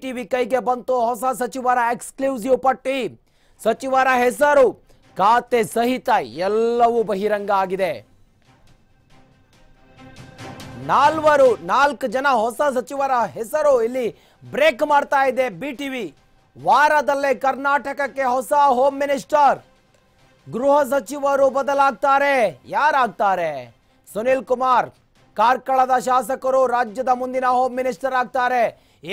TV ಕೈಗೆ ಬಂತು ಹೊಸ ಸಚಿವರ ಎಕ್ಸ್ಕ್ಲೂಸಿವ್ ಪಟ್ಟಿ ಸಚಿವರ ಹೆಸರು ಖಾತೆ ಸಹಿತ ಎಲ್ಲವೂ ಬಹಿರಂಗ ಆಗಿದೆ ನಾಲ್ವರು ನಾಲ್ಕು ಜನ ಹೊಸ ಸಚಿವರ ಹೆಸರು ಇಲ್ಲಿ ಬ್ರೇಕ್ ಮಾಡ್ತಾ ಇದೆ ಬಿಟಿವಿ ವಾರದಲ್ಲೇ ಕರ್ನಾಟಕಕ್ಕೆ ಹೊಸ ಹೋಮ್ ಮಿನಿಸ್ಟರ್ ಗೃಹ ಸಚಿವರು ಬದಲಾಗ್ತಾರೆ ಯಾರಾಗ್ತಾರೆ ಸುನಿಲ್ ಕುಮಾರ್ ಕಾರ್ಕಳದ ಶಾಸಕರು ರಾಜ್ಯದ ಮುಂದಿನ ಹೋಮ್ ಮಿನಿಸ್ಟರ್ ಆಗ್ತಾರೆ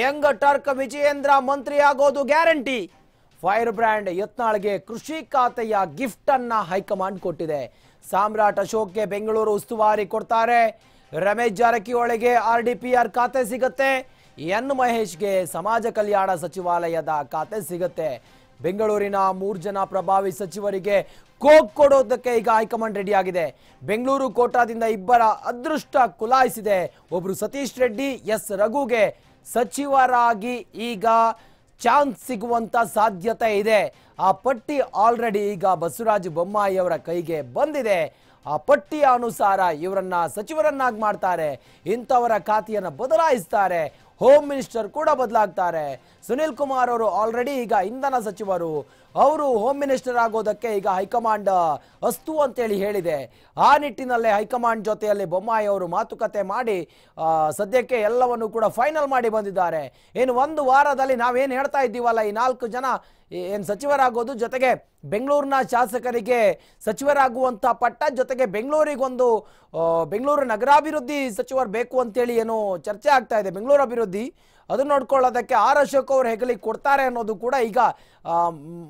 ಯಂಗ್ ಟರ್ಕ್ ವಿಜಯೇಂದ್ರ ಮಂತ್ರಿ ಆಗೋದು ಗ್ಯಾರಂಟಿ ಫೈರ್ ಬ್ರ್ಯಾಂಡ್ ಯತ್ನಾಳ್ಗೆ ಕೃಷಿ ಖಾತೆಯ ಗಿಫ್ಟ್ ಅನ್ನ ಹೈಕಮಾಂಡ್ ಕೊಟ್ಟಿದೆ ಸಾಮ್ರಾಟ್ ಅಶೋಕ್ಗೆ ಬೆಂಗಳೂರು ಉಸ್ತುವಾರಿ ಕೊಡ್ತಾರೆ ರಮೇಶ್ ಜಾರಕಿಹೊಳಿಗೆ ಆರ್ ಡಿ ಪಿ ಆರ್ ಖಾತೆ ಸಿಗುತ್ತೆ ಎನ್ ಮಹೇಶ್ಗೆ ಸಮಾಜ ಕಲ್ಯಾಣ ಸಚಿವಾಲಯದ ಖಾತೆ ಸಿಗುತ್ತೆ ಬೆಂಗಳೂರಿನ ಮೂರು ಜನ ಪ್ರಭಾವಿ ಸಚಿವರಿಗೆ ಕೋಕ್ ಕೊಡೋದಕ್ಕೆ ಈಗ ಹೈಕಮಾಂಡ್ ರೆಡಿ ಆಗಿದೆ ಬೆಂಗಳೂರು ಕೋಟಾದಿಂದ ಇಬ್ಬರ ಅದೃಷ್ಟ ಕುಲಾಯಿಸಿದೆ ಒಬ್ರು ಸತೀಶ್ ರೆಡ್ಡಿ ಎಸ್ ರಘುಗೆ ಸಚಿವರಾಗಿ ಈಗ ಚಾನ್ಸ್ ಸಿಗುವಂತ ಸಾಧ್ಯತೆ ಇದೆ ಆ ಪಟ್ಟಿ ಆಲ್ರೆಡಿ ಈಗ ಬಸವರಾಜ ಬೊಮ್ಮಾಯಿ ಅವರ ಕೈಗೆ ಬಂದಿದೆ ಆ ಪಟ್ಟಿಯ ಅನುಸಾರ ಇವರನ್ನ ಸಚಿವರನ್ನಾಗಿ ಮಾಡ್ತಾರೆ ಇಂಥವರ ಖಾತೆಯನ್ನು ಬದಲಾಯಿಸ್ತಾರೆ ಹೋಮ್ ಮಿನಿಸ್ಟರ್ ಕೂಡ ಬದಲಾಗ್ತಾರೆ ಸುನಿಲ್ ಕುಮಾರ್ ಅವರು ಆಲ್ರೆಡಿ ಈಗ ಇಂಧನ ಸಚಿವರು ಅವರು ಹೋಮ್ ಮಿನಿಸ್ಟರ್ ಆಗೋದಕ್ಕೆ ಈಗ ಹೈಕಮಾಂಡ್ ಅಸ್ತು ಅಂತೇಳಿ ಹೇಳಿದೆ ಆ ನಿಟ್ಟಿನಲ್ಲಿ ಹೈಕಮಾಂಡ್ ಜೊತೆಯಲ್ಲಿ ಬೊಮ್ಮಾಯಿ ಅವರು ಮಾತುಕತೆ ಮಾಡಿ ಸದ್ಯಕ್ಕೆ ಎಲ್ಲವನ್ನು ಕೂಡ ಫೈನಲ್ ಮಾಡಿ ಬಂದಿದ್ದಾರೆ ಏನು ಒಂದು ವಾರದಲ್ಲಿ ನಾವೇನು ಹೇಳ್ತಾ ಇದ್ದೀವಲ್ಲ ಈ ನಾಲ್ಕು ಜನ ಏನು ಸಚಿವರಾಗೋದು ಜೊತೆಗೆ ಬೆಂಗಳೂರಿನ ಶಾಸಕರಿಗೆ ಸಚಿವರಾಗುವಂಥ ಪಟ್ಟ ಜೊತೆಗೆ ಬೆಂಗಳೂರಿಗೊಂದು ಬೆಂಗಳೂರು ನಗರಾಭಿವೃದ್ಧಿ ಸಚಿವರು ಬೇಕು ಅಂತೇಳಿ ಏನು ಚರ್ಚೆ ಆಗ್ತಾ ಇದೆ ಬೆಂಗಳೂರು ಅಭಿವೃದ್ಧಿ ಅಭಿವೃದ್ಧಿ ಅದು ನೋಡ್ಕೊಳ್ಳೋದಕ್ಕೆ ಆರ್ ಅಶೋಕ್ ಅವರು ಹೆಗಲಿ ಕೊಡ್ತಾರೆ ಅನ್ನೋದು ಕೂಡ ಈಗ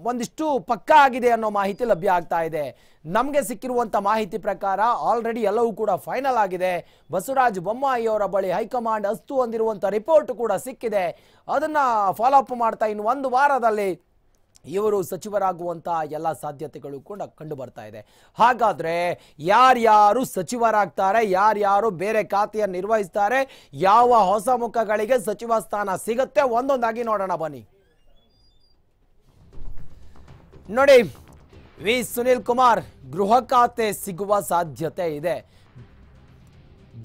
ಒಂದಿಷ್ಟು ಪಕ್ಕಾ ಆಗಿದೆ ಅನ್ನೋ ಮಾಹಿತಿ ಲಭ್ಯ ಆಗ್ತಾ ಇದೆ ನಮಗೆ ಸಿಕ್ಕಿರುವಂಥ ಮಾಹಿತಿ ಪ್ರಕಾರ ಆಲ್ರೆಡಿ ಎಲ್ಲವೂ ಕೂಡ ಫೈನಲ್ ಆಗಿದೆ ಬಸವರಾಜ ಬೊಮ್ಮಾಯಿ ಅವರ ಬಳಿ ಹೈಕಮಾಂಡ್ ಅಸ್ತು ಹೊಂದಿರುವಂಥ ರಿಪೋರ್ಟ್ ಕೂಡ ಸಿಕ್ಕಿದೆ ಅದನ್ನು ಫಾಲೋಅಪ್ ಮಾಡ್ತಾ ಇನ್ನು ಒಂದು ವಾರದಲ್ಲಿ ಇವರು ಸಚಿವರಾಗುವಂತಹ ಎಲ್ಲ ಸಾಧ್ಯತೆಗಳು ಕೂಡ ಕಂಡು ಬರ್ತಾ ಇದೆ ಹಾಗಾದ್ರೆ ಯಾರ್ಯಾರು ಸಚಿವರಾಗ್ತಾರೆ ಯಾರ್ಯಾರು ಬೇರೆ ಖಾತೆಯನ್ನು ನಿರ್ವಹಿಸ್ತಾರೆ ಯಾವ ಹೊಸ ಮುಖಗಳಿಗೆ ಸಚಿವ ಸ್ಥಾನ ಸಿಗುತ್ತೆ ಒಂದೊಂದಾಗಿ ನೋಡೋಣ ಬನ್ನಿ ನೋಡಿ ವಿ ಸುನಿಲ್ ಕುಮಾರ್ ಗೃಹ ಖಾತೆ ಸಿಗುವ ಸಾಧ್ಯತೆ ಇದೆ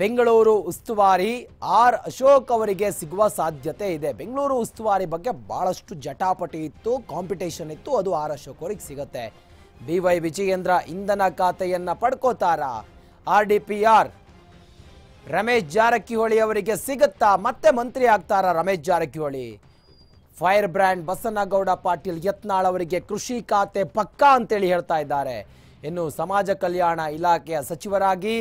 ಬೆಂಗಳೂರು ಉಸ್ತುವಾರಿ ಆರ್ ಅಶೋಕ್ ಅವರಿಗೆ ಸಿಗುವ ಸಾಧ್ಯತೆ ಇದೆ ಬೆಂಗಳೂರು ಉಸ್ತುವಾರಿ ಬಗ್ಗೆ ಬಹಳಷ್ಟು ಜಟಾಪಟಿ ಇತ್ತು ಕಾಂಪಿಟೇಷನ್ ಇತ್ತು ಅದು ಆರ್ ಅಶೋಕ್ ಅವರಿಗೆ ಸಿಗುತ್ತೆ ಬಿ ವೈ ವಿಜಯೇಂದ್ರ ಇಂಧನ ಖಾತೆಯನ್ನ ಪಡ್ಕೋತಾರ R D P R Ramesh Jarkiholi ಅವರಿಗೆ ಸಿಗುತ್ತಾ ಮತ್ತೆ ಮಂತ್ರಿ ಆಗ್ತಾರ ರಮೇಶ್ ಜಾರಕಿಹೊಳಿ ಫೈರ್ ಬ್ರ್ಯಾಂಡ್ ಬಸನಗೌಡ ಪಾಟೀಲ್ ಯತ್ನಾಳ್ ಅವರಿಗೆ ಕೃಷಿ ಖಾತೆ ಪಕ್ಕಾ ಅಂತೇಳಿ ಹೇಳ್ತಾ ಇದ್ದಾರೆ ಇನ್ನು ಸಮಾಜ ಕಲ್ಯಾಣ ಇಲಾಖೆಯ ಸಚಿವರಾಗಿ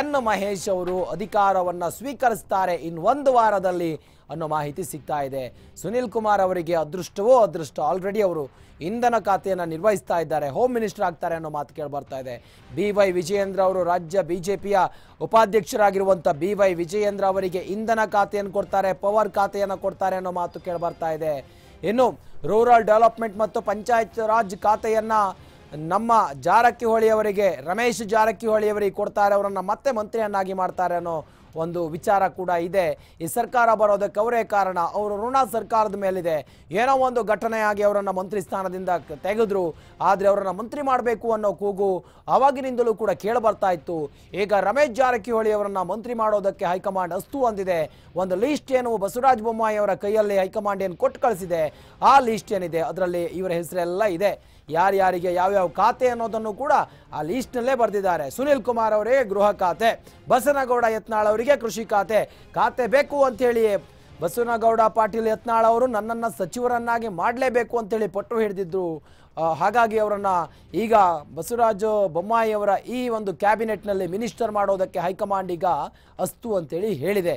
ಎನ್ ಮಹೇಶ್ ಅವರು ಅಧಿಕಾರವನ್ನು ಸ್ವೀಕರಿಸ್ತಾರೆ ಇನ್ನು ಒಂದು ವಾರದಲ್ಲಿ ಅನ್ನೋ ಮಾಹಿತಿ ಸಿಗ್ತಾ ಇದೆ ಸುನೀಲ್ ಕುಮಾರ್ ಅವರಿಗೆ ಅದೃಷ್ಟವೋ ಅದೃಷ್ಟ ಆಲ್ರೆಡಿ ಅವರು ಇಂಧನ ಖಾತೆಯನ್ನು ನಿರ್ವಹಿಸ್ತಾ ಇದ್ದಾರೆ ಹೋಮ್ ಮಿನಿಸ್ಟರ್ ಆಗ್ತಾರೆ ಅನ್ನೋ ಮಾತು ಕೇಳಿ ಬರ್ತಾ ಇದೆ ಬಿ ವೈ ವಿಜಯೇಂದ್ರ ಅವರು ರಾಜ್ಯ ಬಿಜೆಪಿಯ ಉಪಾಧ್ಯಕ್ಷರಾಗಿರುವಂಥ ಬಿ ವೈ ವಿಜಯೇಂದ್ರ ಅವರಿಗೆ ಇಂಧನ ಖಾತೆಯನ್ನು ಕೊಡ್ತಾರೆ ಪವರ್ ಖಾತೆಯನ್ನು ಕೊಡ್ತಾರೆ ಅನ್ನೋ ಮಾತು ಕೇಳಿ ಬರ್ತಾ ಇದೆ ಇನ್ನು ರೂರಲ್ ಡೆವಲಪ್ಮೆಂಟ್ ಮತ್ತು ಪಂಚಾಯತ್ ರಾಜ್ ಖಾತೆಯನ್ನು ನಮ್ಮ ಜಾರಕಿಹೊಳಿ ಅವರಿಗೆ ರಮೇಶ್ ಅವರಿಗೆ ಕೊಡ್ತಾರೆ ಅವರನ್ನು ಮತ್ತೆ ಮಂತ್ರಿಯನ್ನಾಗಿ ಮಾಡ್ತಾರೆ ಅನ್ನೋ ಒಂದು ವಿಚಾರ ಕೂಡ ಇದೆ ಈ ಸರ್ಕಾರ ಬರೋದಕ್ಕೆ ಅವರೇ ಕಾರಣ ಅವರು ಋಣ ಸರ್ಕಾರದ ಮೇಲಿದೆ ಏನೋ ಒಂದು ಘಟನೆಯಾಗಿ ಅವರನ್ನು ಮಂತ್ರಿ ಸ್ಥಾನದಿಂದ ತೆಗೆದ್ರು ಆದರೆ ಅವರನ್ನು ಮಂತ್ರಿ ಮಾಡಬೇಕು ಅನ್ನೋ ಕೂಗು ಆವಾಗಿನಿಂದಲೂ ಕೂಡ ಕೇಳಬರ್ತಾ ಇತ್ತು ಈಗ ರಮೇಶ್ ಜಾರಕಿಹೊಳಿ ಅವರನ್ನು ಮಂತ್ರಿ ಮಾಡೋದಕ್ಕೆ ಹೈಕಮಾಂಡ್ ಅಸ್ತು ಅಂದಿದೆ ಒಂದು ಲೀಸ್ಟ್ ಏನು ಬಸವರಾಜ ಬೊಮ್ಮಾಯಿ ಅವರ ಕೈಯಲ್ಲಿ ಹೈಕಮಾಂಡ್ ಏನು ಕೊಟ್ಟು ಕಳಿಸಿದೆ ಆ ಲೀಸ್ಟ್ ಏನಿದೆ ಅದರಲ್ಲಿ ಇವರ ಹೆಸರೆಲ್ಲ ಇದೆ ಯಾರ್ಯಾರಿಗೆ ಯಾವ್ಯಾವ ಖಾತೆ ಅನ್ನೋದನ್ನು ಕೂಡ ಆ ಲೀಸ್ಟ್ನಲ್ಲೇ ಬರೆದಿದ್ದಾರೆ ಸುನಿಲ್ ಕುಮಾರ್ ಅವರಿಗೆ ಗೃಹ ಖಾತೆ ಬಸನಗೌಡ ಯತ್ನಾಳ್ ಅವರಿಗೆ ಕೃಷಿ ಖಾತೆ ಖಾತೆ ಬೇಕು ಹೇಳಿ ಬಸವನಗೌಡ ಪಾಟೀಲ್ ಯತ್ನಾಳ್ ಅವರು ನನ್ನನ್ನು ಸಚಿವರನ್ನಾಗಿ ಮಾಡಲೇಬೇಕು ಅಂತೇಳಿ ಪಟ್ಟು ಹಿಡಿದಿದ್ದರು ಹಾಗಾಗಿ ಅವರನ್ನು ಈಗ ಬಸವರಾಜ ಬೊಮ್ಮಾಯಿಯವರ ಈ ಒಂದು ಕ್ಯಾಬಿನೆಟ್ನಲ್ಲಿ ಮಿನಿಸ್ಟರ್ ಮಾಡೋದಕ್ಕೆ ಹೈಕಮಾಂಡ್ ಈಗ ಅಸ್ತು ಅಂತೇಳಿ ಹೇಳಿದೆ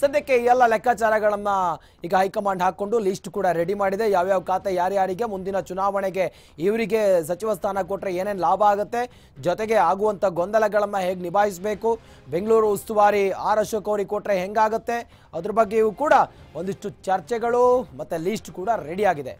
ಸದ್ಯಕ್ಕೆ ಎಲ್ಲ ಲೆಕ್ಕಾಚಾರಗಳನ್ನು ಈಗ ಹೈಕಮಾಂಡ್ ಹಾಕ್ಕೊಂಡು ಲಿಸ್ಟ್ ಕೂಡ ರೆಡಿ ಮಾಡಿದೆ ಯಾವ್ಯಾವ ಖಾತೆ ಯಾರ್ಯಾರಿಗೆ ಮುಂದಿನ ಚುನಾವಣೆಗೆ ಇವರಿಗೆ ಸಚಿವ ಸ್ಥಾನ ಕೊಟ್ಟರೆ ಏನೇನು ಲಾಭ ಆಗುತ್ತೆ ಜೊತೆಗೆ ಆಗುವಂಥ ಗೊಂದಲಗಳನ್ನು ಹೇಗೆ ನಿಭಾಯಿಸಬೇಕು ಬೆಂಗಳೂರು ಉಸ್ತುವಾರಿ ಆರ್ ಅಶೋಕ್ ಅವರಿಗೆ ಕೊಟ್ಟರೆ ಹೆಂಗಾಗುತ್ತೆ ಅದ್ರ ಬಗ್ಗೆಯೂ ಕೂಡ ಒಂದಿಷ್ಟು ಚರ್ಚೆಗಳು ಮತ್ತು ಲಿಸ್ಟ್ ಕೂಡ ರೆಡಿಯಾಗಿದೆ